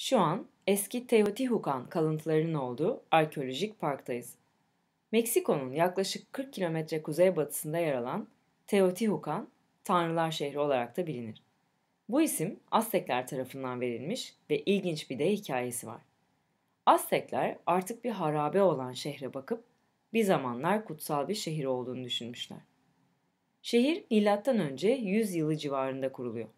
Şu an eski Teotihuacan kalıntılarının olduğu arkeolojik parktayız. Meksiko'nun yaklaşık 40 kilometre kuzeybatısında yer alan Teotihuacan, Tanrılar Şehri olarak da bilinir. Bu isim Aztekler tarafından verilmiş ve ilginç bir de hikayesi var. Aztekler artık bir harabe olan şehre bakıp bir zamanlar kutsal bir şehir olduğunu düşünmüşler. Şehir milattan önce 100 yılı civarında kuruluyor.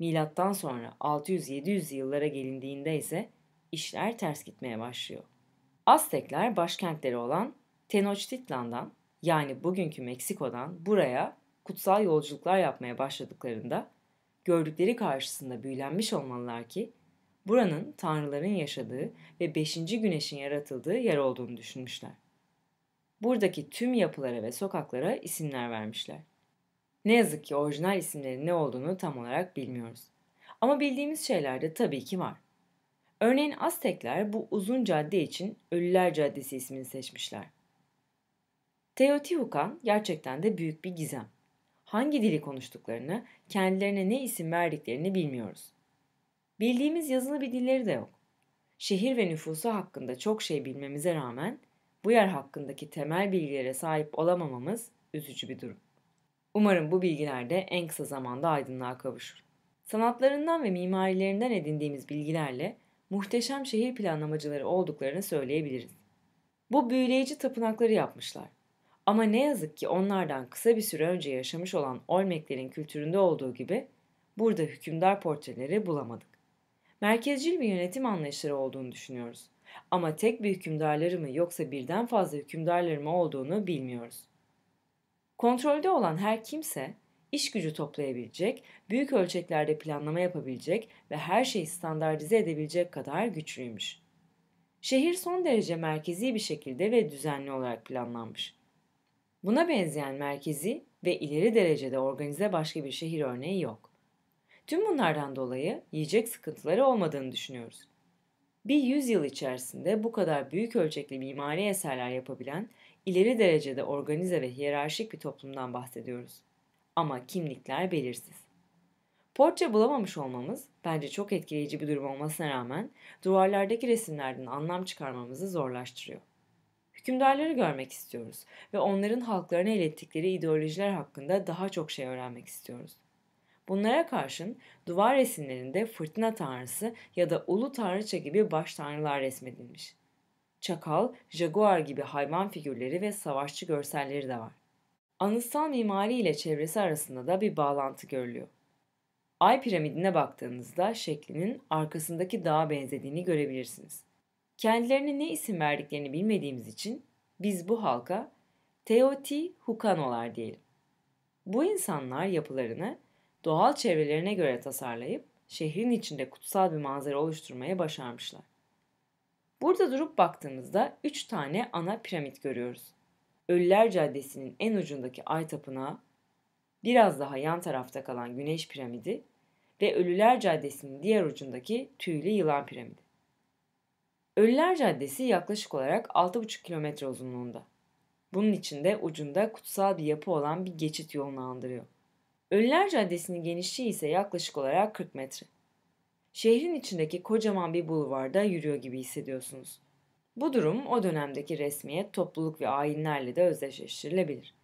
Milattan sonra 600-700 yıllara gelindiğinde ise işler ters gitmeye başlıyor. Aztekler başkentleri olan Tenochtitlan'dan yani bugünkü Meksiko'dan buraya kutsal yolculuklar yapmaya başladıklarında gördükleri karşısında büyülenmiş olmalılar ki buranın tanrıların yaşadığı ve 5. güneşin yaratıldığı yer olduğunu düşünmüşler. Buradaki tüm yapılara ve sokaklara isimler vermişler. Ne yazık ki orijinal isimlerin ne olduğunu tam olarak bilmiyoruz. Ama bildiğimiz şeyler de tabii ki var. Örneğin Aztekler bu uzun cadde için Ölüler Caddesi ismini seçmişler. Teotihuacan gerçekten de büyük bir gizem. Hangi dili konuştuklarını, kendilerine ne isim verdiklerini bilmiyoruz. Bildiğimiz yazılı bir dilleri de yok. Şehir ve nüfusu hakkında çok şey bilmemize rağmen bu yer hakkındaki temel bilgilere sahip olamamamız üzücü bir durum. Umarım bu bilgiler de en kısa zamanda aydınlığa kavuşur. Sanatlarından ve mimarilerinden edindiğimiz bilgilerle muhteşem şehir planlamacıları olduklarını söyleyebiliriz. Bu büyüleyici tapınakları yapmışlar. Ama ne yazık ki onlardan kısa bir süre önce yaşamış olan Olmeklerin kültüründe olduğu gibi burada hükümdar portreleri bulamadık. Merkezcil bir yönetim anlayışları olduğunu düşünüyoruz. Ama tek bir hükümdarları mı yoksa birden fazla hükümdarları mı olduğunu bilmiyoruz. Kontrolde olan her kimse iş gücü toplayabilecek, büyük ölçeklerde planlama yapabilecek ve her şeyi standartize edebilecek kadar güçlüymüş. Şehir son derece merkezi bir şekilde ve düzenli olarak planlanmış. Buna benzeyen merkezi ve ileri derecede organize başka bir şehir örneği yok. Tüm bunlardan dolayı yiyecek sıkıntıları olmadığını düşünüyoruz. Bir yüzyıl içerisinde bu kadar büyük ölçekli mimari eserler yapabilen ileri derecede organize ve hiyerarşik bir toplumdan bahsediyoruz. Ama kimlikler belirsiz. Portre bulamamış olmamız bence çok etkileyici bir durum olmasına rağmen duvarlardaki resimlerden anlam çıkarmamızı zorlaştırıyor. Hükümdarları görmek istiyoruz ve onların halklarına ilettikleri ideolojiler hakkında daha çok şey öğrenmek istiyoruz. Bunlara karşın duvar resimlerinde fırtına tanrısı ya da ulu tanrıça gibi baş tanrılar resmedilmiş çakal, jaguar gibi hayvan figürleri ve savaşçı görselleri de var. Anıtsal mimari ile çevresi arasında da bir bağlantı görülüyor. Ay piramidine baktığınızda şeklinin arkasındaki dağa benzediğini görebilirsiniz. Kendilerine ne isim verdiklerini bilmediğimiz için biz bu halka Teotihuacanolar diyelim. Bu insanlar yapılarını doğal çevrelerine göre tasarlayıp şehrin içinde kutsal bir manzara oluşturmaya başarmışlar. Burada durup baktığımızda 3 tane ana piramit görüyoruz. Ölüler Caddesi'nin en ucundaki Ay Tapınağı, biraz daha yan tarafta kalan Güneş Piramidi ve Ölüler Caddesi'nin diğer ucundaki Tüylü Yılan Piramidi. Ölüler Caddesi yaklaşık olarak 6,5 kilometre uzunluğunda. Bunun içinde ucunda kutsal bir yapı olan bir geçit yolunu andırıyor. Ölüler Caddesi'nin genişliği ise yaklaşık olarak 40 metre şehrin içindeki kocaman bir bulvarda yürüyor gibi hissediyorsunuz. Bu durum o dönemdeki resmiyet, topluluk ve ayinlerle de özdeşleştirilebilir.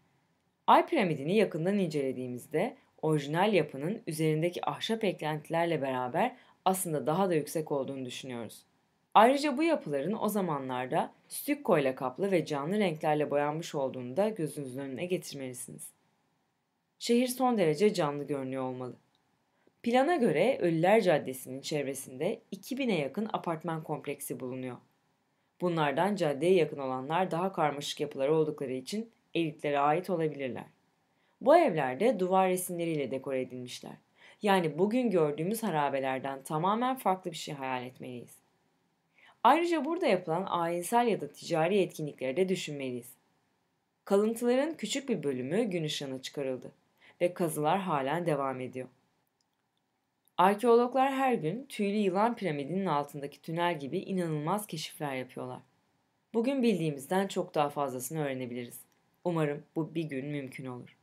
Ay piramidini yakından incelediğimizde orijinal yapının üzerindeki ahşap eklentilerle beraber aslında daha da yüksek olduğunu düşünüyoruz. Ayrıca bu yapıların o zamanlarda stükko ile kaplı ve canlı renklerle boyanmış olduğunu da gözünüzün önüne getirmelisiniz. Şehir son derece canlı görünüyor olmalı. Plana göre Ölüler Caddesi'nin çevresinde 2000'e yakın apartman kompleksi bulunuyor. Bunlardan caddeye yakın olanlar daha karmaşık yapılar oldukları için elitlere ait olabilirler. Bu evlerde duvar resimleriyle dekore edilmişler. Yani bugün gördüğümüz harabelerden tamamen farklı bir şey hayal etmeliyiz. Ayrıca burada yapılan ayinsel ya da ticari etkinlikleri de düşünmeliyiz. Kalıntıların küçük bir bölümü gün ışığına çıkarıldı ve kazılar halen devam ediyor. Arkeologlar her gün tüylü yılan piramidinin altındaki tünel gibi inanılmaz keşifler yapıyorlar. Bugün bildiğimizden çok daha fazlasını öğrenebiliriz. Umarım bu bir gün mümkün olur.